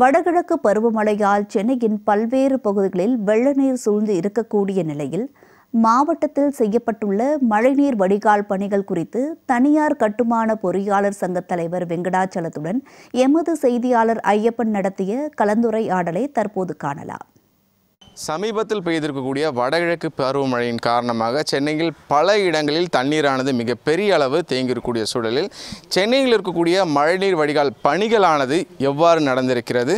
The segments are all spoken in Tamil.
வடகிழக்கு பருவமழையால் சென்னையின் பல்வேறு பகுதிகளில் வெள்ள நீர் சூழ்ந்து இருக்கக்கூடிய நிலையில் மாவட்டத்தில் செய்யப்பட்டுள்ள மழைநீர் வடிகால் பணிகள் குறித்து தனியார் கட்டுமான பொறியாளர் சங்க தலைவர் வெங்கடாச்சலத்துடன் எமது செய்தியாளர் ஐயப்பன் நடத்திய கலந்துரையாடலை தற்போது காணலாம் சமீபத்தில் பெய்திருக்கக்கூடிய வடகிழக்கு பருவமழையின் காரணமாக சென்னையில் பல இடங்களில் தண்ணீரானது மிகப்பெரிய அளவு தேங்கியிருக்கக்கூடிய சூழலில் சென்னையில் இருக்கக்கூடிய மழைநீர் வடிகால் பணிகளானது எவ்வாறு நடந்திருக்கிறது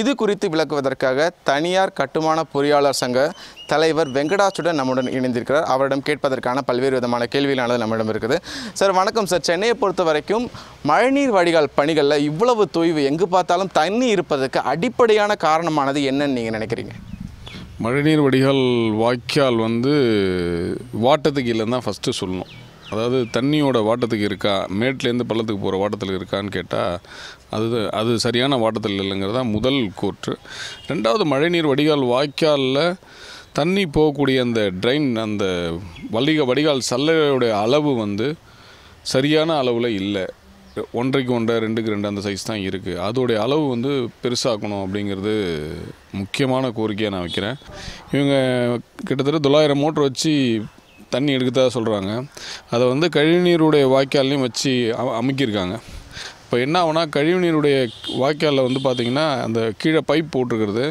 இது குறித்து விளக்குவதற்காக தனியார் கட்டுமான பொறியாளர் சங்க தலைவர் வெங்கடாசுடன் நம்முடன் இணைந்திருக்கிறார் அவரிடம் கேட்பதற்கான பல்வேறு விதமான கேள்விகளானது நம்மிடம் இருக்குது சார் வணக்கம் சார் சென்னையை பொறுத்த வரைக்கும் மழைநீர் வடிகால் பணிகளில் இவ்வளவு தொய்வு எங்கு பார்த்தாலும் தண்ணி இருப்பதற்கு அடிப்படையான காரணமானது என்னன்னு நீங்கள் நினைக்கிறீங்க மழைநீர் வடிகால் வாய்க்கால் வந்து வாட்டத்துக்கு இல்லைன்னு தான் ஃபஸ்ட்டு சொல்லணும் அதாவது தண்ணியோட வாட்டத்துக்கு இருக்கா மேட்லேருந்து பள்ளத்துக்கு போகிற வாட்டத்தில் இருக்கான்னு கேட்டால் அது அது சரியான வாட்டத்தில் இல்லைங்கிறதா முதல் கூற்று ரெண்டாவது மழைநீர் வடிகால் வாய்க்காலில் தண்ணி போகக்கூடிய அந்த ட்ரைன் அந்த வலிக வடிகால் சல்லையுடைய அளவு வந்து சரியான அளவில் இல்லை ஒன்றைக்கு ஒன்றை ரெண்டுக்கு ரெண்டு அந்த சைஸ் தான் இருக்குது அதோடைய அளவு வந்து பெருசாக்கணும் அப்படிங்கிறது முக்கியமான கோரிக்கையாக நான் வைக்கிறேன் இவங்க கிட்டத்தட்ட தொள்ளாயிரம் மோட்டர் வச்சு தண்ணி எடுக்கதாக சொல்கிறாங்க அதை வந்து கழிவுநீருடைய வாய்க்கால்லையும் வச்சு அமைக்கியிருக்காங்க இப்போ என்ன ஆகுனா கழிவுநீருடைய வாய்க்காலில் வந்து பார்த்திங்கன்னா அந்த கீழே பைப் போட்டிருக்கிறது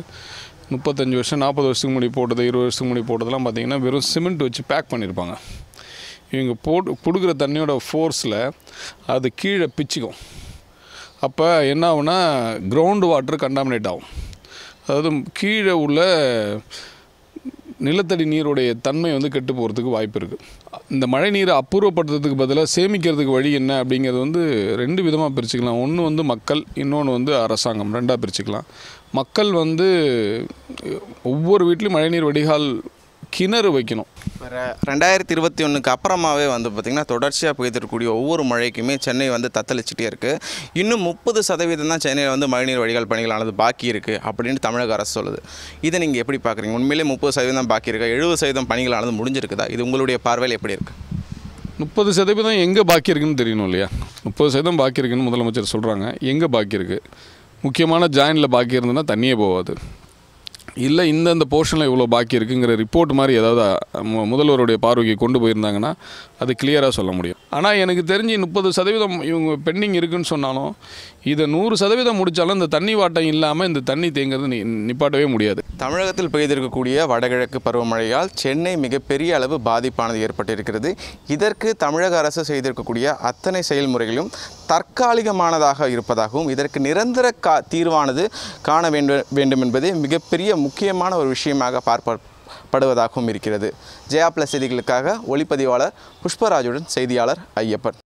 முப்பத்தஞ்சு வருஷம் நாற்பது வருஷத்துக்கு முன்னாடி போட்டது இருபது வருஷத்துக்கு முன்னாடி போட்டதெல்லாம் பார்த்திங்கன்னா வெறும் சிமெண்ட் வச்சு பேக் பண்ணியிருப்பாங்க இவங்க போட்டு கொடுக்குற தண்ணியோட ஃபோர்ஸில் அது கீழே பிச்சுக்கும் அப்போ என்ன ஆகுனா கிரவுண்ட் வாட்டர் கண்டாமினேட் ஆகும் அதாவது கீழே உள்ள நிலத்தடி நீருடைய தன்மை வந்து கெட்டு போகிறதுக்கு வாய்ப்பு இருக்குது இந்த மழை நீரை அப்பூர்வப்படுத்துறதுக்கு பதிலாக சேமிக்கிறதுக்கு வழி என்ன அப்படிங்கிறது வந்து ரெண்டு விதமாக பிரிச்சுக்கலாம் ஒன்று வந்து மக்கள் இன்னொன்று வந்து அரசாங்கம் ரெண்டாக பிரிச்சுக்கலாம் மக்கள் வந்து ஒவ்வொரு வீட்லேயும் மழைநீர் வடிகால் கிணறு வைக்கணும் ரெண்டாயிரத்தி இருபத்தி ஒன்றுக்கு அப்புறமாவே வந்து பார்த்திங்கன்னா தொடர்ச்சியாக பெய்திருக்கக்கூடிய ஒவ்வொரு மழைக்குமே சென்னை வந்து தத்தளிச்சிட்டே இருக்குது இன்னும் முப்பது சதவீதம் தான் சென்னையில் வந்து மழைநீர் வடிகால் பணிகளானது பாக்கி இருக்குது அப்படின்னு தமிழக அரசு சொல்லுது இதை நீங்கள் எப்படி பார்க்குறீங்க உண்மையிலே முப்பது சதவீதம் பாக்கி இருக்கா எழுபது சதவீதம் பணிகளானது முடிஞ்சிருக்குதா இது உங்களுடைய பார்வையில் எப்படி இருக்குது முப்பது சதவீதம் எங்கே பாக்கி இருக்குன்னு தெரியணும் இல்லையா முப்பது சதவீதம் பாக்கி இருக்குன்னு முதலமைச்சர் சொல்கிறாங்க எங்கே பாக்கி இருக்குது முக்கியமான ஜாயினில் பாக்கி இருந்ததுன்னா தண்ணியே போகாது இல்லை இந்தந்த போர்ஷனில் இவ்வளோ பாக்கி இருக்குங்கிற ரிப்போர்ட் மாதிரி ஏதாவது முதல்வருடைய பார்வைக்கு கொண்டு போயிருந்தாங்கன்னா அது கிளியராக சொல்ல முடியும் ஆனால் எனக்கு தெரிஞ்சு முப்பது சதவீதம் இவங்க பெண்டிங் இருக்குன்னு சொன்னாலும் இதை நூறு சதவீதம் முடித்தாலும் இந்த தண்ணி வாட்டம் இல்லாமல் இந்த தண்ணி தேங்கிறது நி நிப்பாட்டவே முடியாது தமிழகத்தில் பெய்திருக்கக்கூடிய வடகிழக்கு பருவமழையால் சென்னை மிகப்பெரிய அளவு பாதிப்பானது ஏற்பட்டிருக்கிறது இதற்கு தமிழக அரசு செய்திருக்கக்கூடிய அத்தனை செயல்முறைகளும் தற்காலிகமானதாக இருப்பதாகவும் இதற்கு நிரந்தர கா தீர்வானது காண வேண்டும் வேண்டும் என்பதே மிகப்பெரிய முக்கியமான ஒரு விஷயமாக பார்ப்படுவதாகவும் இருக்கிறது ஜெயா பிளஸ் செய்திகளுக்காக ஒளிப்பதிவாளர் புஷ்பராஜுடன் செய்தியாளர் ஐயப்பன்